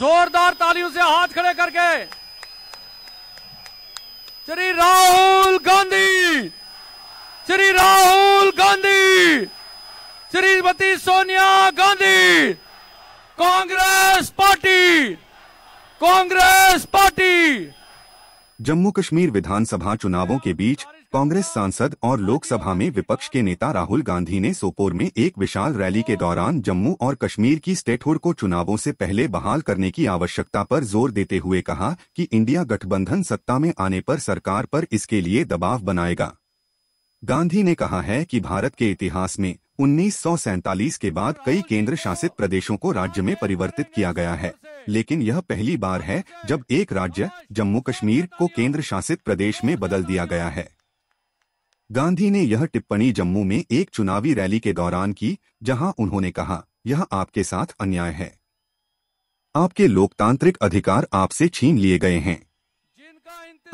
जोरदार तालियों से हाथ खड़े करके श्री राहुल गांधी श्री राहुल गांधी श्रीमती सोनिया गांधी कांग्रेस पार्टी कांग्रेस पार्टी जम्मू कश्मीर विधानसभा चुनावों के बीच कांग्रेस सांसद और लोकसभा में विपक्ष के नेता राहुल गांधी ने सोपोर में एक विशाल रैली के दौरान जम्मू और कश्मीर की स्टेटहुड को चुनावों से पहले बहाल करने की आवश्यकता पर जोर देते हुए कहा कि इंडिया गठबंधन सत्ता में आने पर सरकार पर इसके लिए दबाव बनाएगा गांधी ने कहा है कि भारत के इतिहास में उन्नीस के बाद कई केंद्र शासित प्रदेशों को राज्य में परिवर्तित किया गया है लेकिन यह पहली बार है जब एक राज्य जम्मू कश्मीर को केंद्र शासित प्रदेश में बदल दिया गया है गांधी ने यह टिप्पणी जम्मू में एक चुनावी रैली के दौरान की जहां उन्होंने कहा यह आपके साथ अन्याय है आपके लोकतांत्रिक अधिकार आपसे छीन लिए गए हैं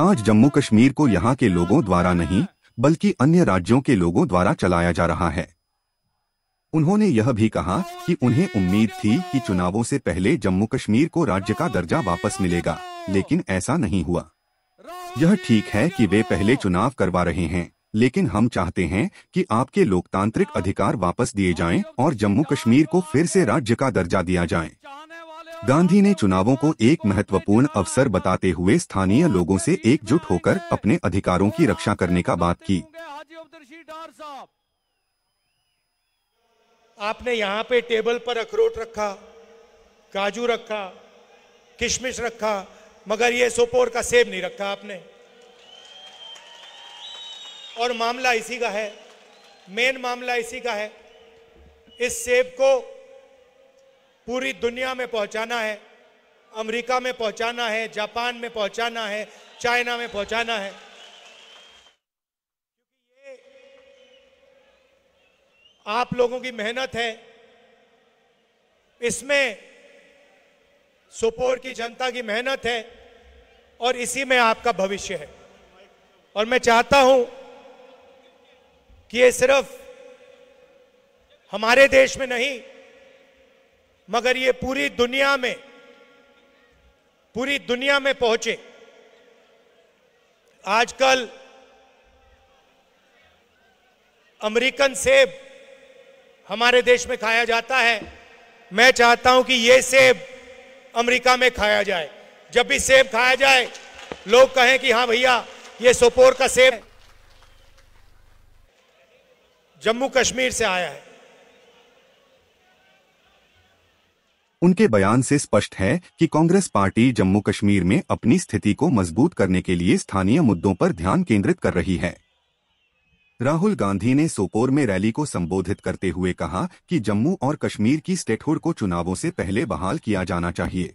आज जम्मू कश्मीर को यहाँ के लोगों द्वारा नहीं बल्कि अन्य राज्यों के लोगों द्वारा चलाया जा रहा है उन्होंने यह भी कहा कि उन्हें उम्मीद थी कि चुनावों से पहले जम्मू कश्मीर को राज्य का दर्जा वापस मिलेगा लेकिन ऐसा नहीं हुआ यह ठीक है कि वे पहले चुनाव करवा रहे हैं लेकिन हम चाहते हैं कि आपके लोकतांत्रिक अधिकार वापस दिए जाएं और जम्मू कश्मीर को फिर से राज्य का दर्जा दिया जाए गांधी ने चुनावों को एक महत्वपूर्ण अवसर बताते हुए स्थानीय लोगों से एकजुट होकर अपने अधिकारों की रक्षा करने का बात की आपने यहाँ पे टेबल पर अखरोट रखा काजू रखा किशमिश रखा मगर ये सोपोर का सेब नहीं रखा आपने और मामला इसी का है मेन मामला इसी का है इस सेब को पूरी दुनिया में पहुंचाना है अमेरिका में पहुंचाना है जापान में पहुंचाना है चाइना में पहुंचाना है आप लोगों की मेहनत है इसमें सुपोर की जनता की मेहनत है और इसी में आपका भविष्य है और मैं चाहता हूं कि ये सिर्फ हमारे देश में नहीं मगर ये पूरी दुनिया में पूरी दुनिया में पहुंचे आजकल अमेरिकन सेब हमारे देश में खाया जाता है मैं चाहता हूं कि ये सेब अमेरिका में खाया जाए जब भी सेब खाया जाए लोग कहें कि हाँ भैया ये सोपोर का सेब है जम्मू कश्मीर से आया है उनके बयान से स्पष्ट है कि कांग्रेस पार्टी जम्मू कश्मीर में अपनी स्थिति को मजबूत करने के लिए स्थानीय मुद्दों पर ध्यान केंद्रित कर रही है राहुल गांधी ने सोपोर में रैली को संबोधित करते हुए कहा कि जम्मू और कश्मीर की स्टेटहुड को चुनावों से पहले बहाल किया जाना चाहिए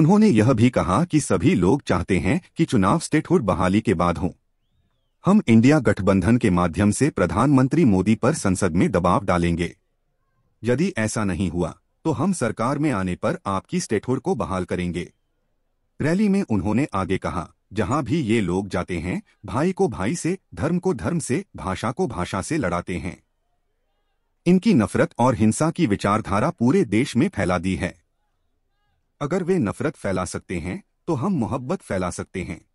उन्होंने यह भी कहा कि सभी लोग चाहते हैं कि चुनाव स्टेटहुड बहाली के बाद हों हम इंडिया गठबंधन के माध्यम से प्रधानमंत्री मोदी पर संसद में दबाव डालेंगे यदि ऐसा नहीं हुआ तो हम सरकार में आने पर आपकी स्टेटहुड को बहाल करेंगे रैली में उन्होंने आगे कहा जहां भी ये लोग जाते हैं भाई को भाई से धर्म को धर्म से भाषा को भाषा से लड़ाते हैं इनकी नफरत और हिंसा की विचारधारा पूरे देश में फैला दी है अगर वे नफरत फैला सकते हैं तो हम मोहब्बत फैला सकते हैं